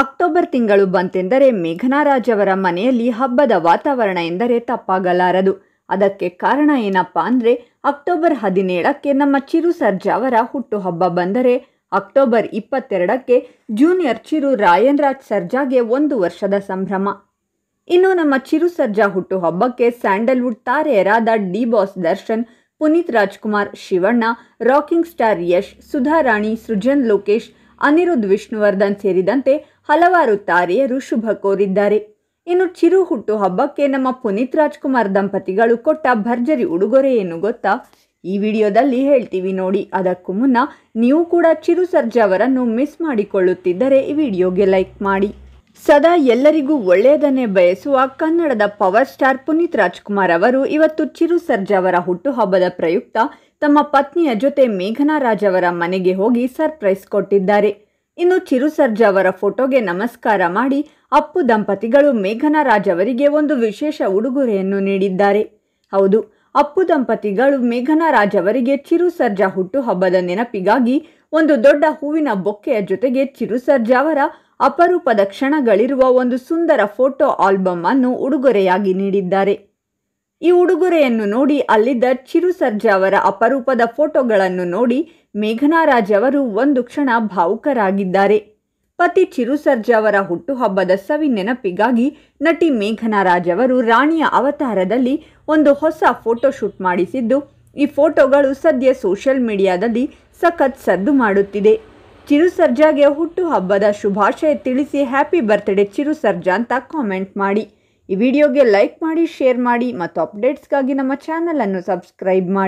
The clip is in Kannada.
ಅಕ್ಟೋಬರ್ ತಿಂಗಳು ಬಂತೆಂದರೆ ಮೇಘನಾರಾಜವರ ಮನೆಯಲ್ಲಿ ಹಬ್ಬದ ವಾತಾವರಣ ಎಂದರೆ ತಪ್ಪಾಗಲಾರದು ಅದಕ್ಕೆ ಕಾರಣ ಏನಪ್ಪಾ ಅಂದರೆ ಅಕ್ಟೋಬರ್ ಹದಿನೇಳಕ್ಕೆ ನಮ್ಮ ಚಿರು ಸರ್ಜಾವರ ಹುಟ್ಟುಹಬ್ಬ ಬಂದರೆ ಅಕ್ಟೋಬರ್ ಇಪ್ಪತ್ತೆರಡಕ್ಕೆ ಜೂನಿಯರ್ ಚಿರು ರಾಯನ್ ರಾಜ್ ಸರ್ಜಾಗೆ ಒಂದು ವರ್ಷದ ಸಂಭ್ರಮ ಇನ್ನು ನಮ್ಮ ಚಿರು ಸರ್ಜಾ ಹುಟ್ಟುಹಬ್ಬಕ್ಕೆ ಸ್ಯಾಂಡಲ್ವುಡ್ ತಾರೆಯರಾದ D boss Darshan Puneeth Rajkumar Shivanna rocking star Yash Sudharani Srujan Lokesh Aniruddha Vishnuvardhan ಸೇರಿದಂತೆ ಹಲವಾರು ತಾರೆಯರು ಶುಭ ಕೋರಿದ್ದಾರೆ ಇನ್ನು ಚಿರು ಹುಟ್ಟು ಹಬ್ಬಕ್ಕೆ ನಮ್ಮ ಪುನೀತ್ ರಾಜ್ಕುಮಾರ್ ದಂಪತಿಗಳು ಕೊಟ್ಟ ಭರ್ಜರಿ ಉಡುಗೊರೆ ಏನು ಗೊತ್ತಾ ಈ ವಿಡಿಯೋದಲ್ಲಿ ಹೇಳ್ತೀವಿ ನೋಡಿ ಅದಕ್ಕೂ ಮುನ್ನ ನೀವು ಕೂಡ ಚಿರು ಸರ್ಜಾ ಅವರನ್ನು ಮಿಸ್ ಮಾಡಿಕೊಳ್ಳುತ್ತಿದ್ದರೆ ಈ ವಿಡಿಯೋಗೆ ಲೈಕ್ ಮಾಡಿ ಸದಾ ಎಲ್ಲರಿಗೂ ಒಳ್ಳೆಯದನ್ನೇ ಬಯಸುವ ಕನ್ನಡದ ಪವರ್ ಸ್ಟಾರ್ ಪುನೀತ್ ರಾಜ್ಕುಮಾರ್ ಅವರು ಇವತ್ತು ಚಿರು ಸರ್ಜಾ ಅವರ ಹುಟ್ಟುಹಬ್ಬದ ಪ್ರಯುಕ್ತ ತಮ್ಮ ಪತ್ನಿಯ ಜೊತೆ ಮೇಘನಾ ರಾಜ್ ಅವರ ಮನೆಗೆ ಹೋಗಿ ಸರ್ಪ್ರೈಸ್ ಕೊಟ್ಟಿದ್ದಾರೆ ಇನ್ನು ಚಿರು ಸರ್ಜಾ ಅವರ ಫೋಟೋಗೆ ನಮಸ್ಕಾರ ಮಾಡಿ ಅಪ್ಪು ದಂಪತಿಗಳು ಮೇಘನಾ ರಾಜ್ ಅವರಿಗೆ ಒಂದು ವಿಶೇಷ ಉಡುಗೊರೆಯನ್ನು ನೀಡಿದ್ದಾರೆ ಹೌದು ಅಪ್ಪು ದಂಪತಿಗಳು ಮೇಘನಾ ರಾಜ್ ಅವರಿಗೆ ಚಿರು ಸರ್ಜಾ ಹುಟ್ಟುಹಬ್ಬದ ನೆನಪಿಗಾಗಿ ಒಂದು ದೊಡ್ಡ ಹೂವಿನ ಬೊಕ್ಕೆಯ ಜೊತೆಗೆ ಚಿರು ಅವರ ಅಪರೂಪದ ಕ್ಷಣಗಳಿರುವ ಒಂದು ಸುಂದರ ಫೋಟೋ ಆಲ್ಬಮ್ ಅನ್ನು ಉಡುಗೊರೆಯಾಗಿ ನೀಡಿದ್ದಾರೆ ಈ ಉಡುಗೊರೆಯನ್ನು ನೋಡಿ ಅಲ್ಲಿದ್ದ ಚಿರು ಅವರ ಅಪರೂಪದ ಫೋಟೋಗಳನ್ನು ನೋಡಿ ಮೇಘನಾರಾಜ್ ಅವರು ಒಂದು ಕ್ಷಣ ಭಾವುಕರಾಗಿದ್ದಾರೆ ಪತಿ ಚಿರು ಅವರ ಹುಟ್ಟುಹಬ್ಬದ ಸವಿ ನೆನಪಿಗಾಗಿ ನಟಿ ಮೇಘನಾರಾಜ್ ಅವರು ರಾಣಿಯ ಅವತಾರದಲ್ಲಿ ಒಂದು ಹೊಸ ಫೋಟೋಶೂಟ್ ಮಾಡಿಸಿದ್ದು ಈ ಫೋಟೋಗಳು ಸದ್ಯ ಸೋಷಿಯಲ್ ಮೀಡಿಯಾದಲ್ಲಿ ಸಖತ್ ಸದ್ದು ಮಾಡುತ್ತಿದೆ ಚಿರು ಸರ್ಜಾಗೆ ಹುಟ್ಟುಹಬ್ಬದ ಶುಭಾಶಯ ತಿಳಿಸಿ ಹ್ಯಾಪಿ ಬರ್ತ್ಡೇ ಚಿರು ಸರ್ಜಾ ಅಂತ ಕಾಮೆಂಟ್ ಮಾಡಿ ಈ ವಿಡಿಯೋಗೆ ಲೈಕ್ ಮಾಡಿ ಶೇರ್ ಮಾಡಿ ಮತ್ತು ಅಪ್ಡೇಟ್ಸ್ಗಾಗಿ ನಮ್ಮ ಚಾನಲನ್ನು ಸಬ್ಸ್ಕ್ರೈಬ್ ಮಾಡಿ